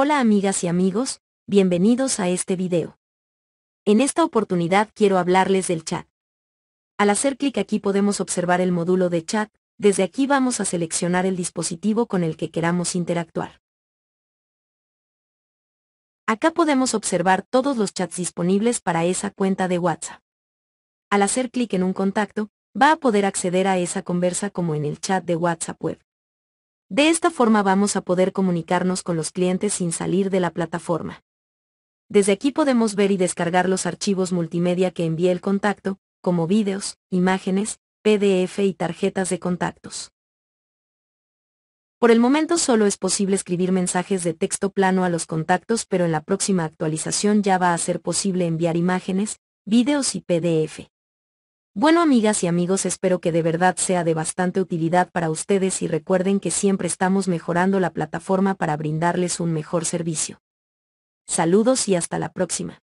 Hola amigas y amigos, bienvenidos a este video. En esta oportunidad quiero hablarles del chat. Al hacer clic aquí podemos observar el módulo de chat, desde aquí vamos a seleccionar el dispositivo con el que queramos interactuar. Acá podemos observar todos los chats disponibles para esa cuenta de WhatsApp. Al hacer clic en un contacto, va a poder acceder a esa conversa como en el chat de WhatsApp web. De esta forma vamos a poder comunicarnos con los clientes sin salir de la plataforma. Desde aquí podemos ver y descargar los archivos multimedia que envíe el contacto, como vídeos, imágenes, PDF y tarjetas de contactos. Por el momento solo es posible escribir mensajes de texto plano a los contactos, pero en la próxima actualización ya va a ser posible enviar imágenes, vídeos y PDF. Bueno amigas y amigos espero que de verdad sea de bastante utilidad para ustedes y recuerden que siempre estamos mejorando la plataforma para brindarles un mejor servicio. Saludos y hasta la próxima.